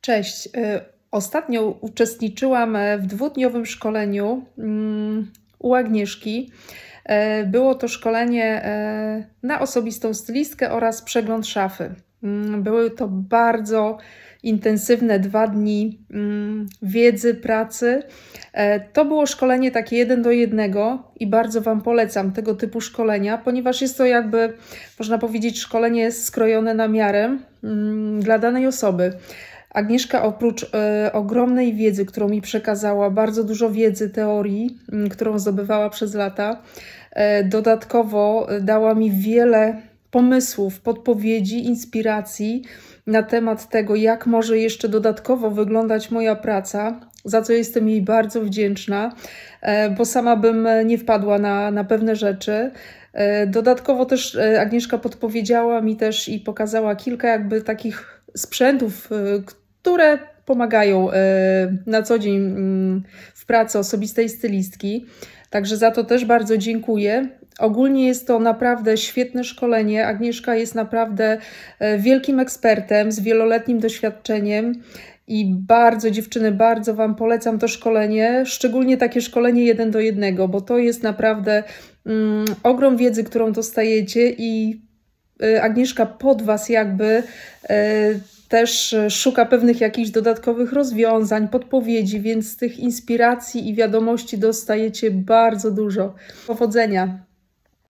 Cześć. Y, ostatnio uczestniczyłam e, w dwudniowym szkoleniu mm, u Agnieszki. E, było to szkolenie e, na osobistą stylistkę oraz przegląd szafy. Mm, były to bardzo intensywne dwa dni mm, wiedzy, pracy. To było szkolenie takie jeden do jednego i bardzo Wam polecam tego typu szkolenia, ponieważ jest to jakby, można powiedzieć, szkolenie skrojone na miarę dla danej osoby. Agnieszka oprócz y, ogromnej wiedzy, którą mi przekazała, bardzo dużo wiedzy, teorii, y, którą zdobywała przez lata, y, dodatkowo e, dała mi wiele pomysłów, podpowiedzi, inspiracji na temat tego, jak może jeszcze dodatkowo wyglądać moja praca, za co jestem jej bardzo wdzięczna, bo sama bym nie wpadła na, na pewne rzeczy. Dodatkowo też Agnieszka podpowiedziała mi też i pokazała kilka jakby takich sprzętów, które pomagają y, na co dzień mm, w pracy osobistej stylistki. Także za to też bardzo dziękuję. Ogólnie jest to naprawdę świetne szkolenie. Agnieszka jest naprawdę e, wielkim ekspertem z wieloletnim doświadczeniem i bardzo dziewczyny, bardzo Wam polecam to szkolenie, szczególnie takie szkolenie jeden do jednego, bo to jest naprawdę mm, ogrom wiedzy, którą dostajecie i y, Agnieszka pod Was jakby. Y, też e, szuka pewnych jakichś dodatkowych rozwiązań, podpowiedzi, więc z tych inspiracji i wiadomości dostajecie bardzo dużo. Powodzenia!